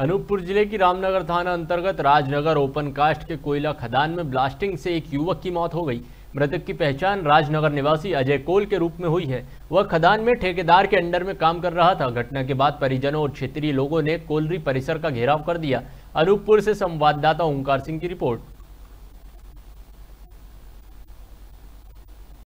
अनूपपुर जिले की रामनगर थाना अंतर्गत राजनगर ओपन कास्ट के कोयला खदान में ब्लास्टिंग से एक युवक की मौत हो गई मृतक की पहचान राजनगर निवासी अजय कोल के रूप में हुई है वह खदान में ठेकेदार के अंडर में काम कर रहा था घटना के बाद परिजनों और क्षेत्रीय लोगों ने कोलरी परिसर का घेराव कर दिया अनूपपुर से संवाददाता ओंकार सिंह की रिपोर्ट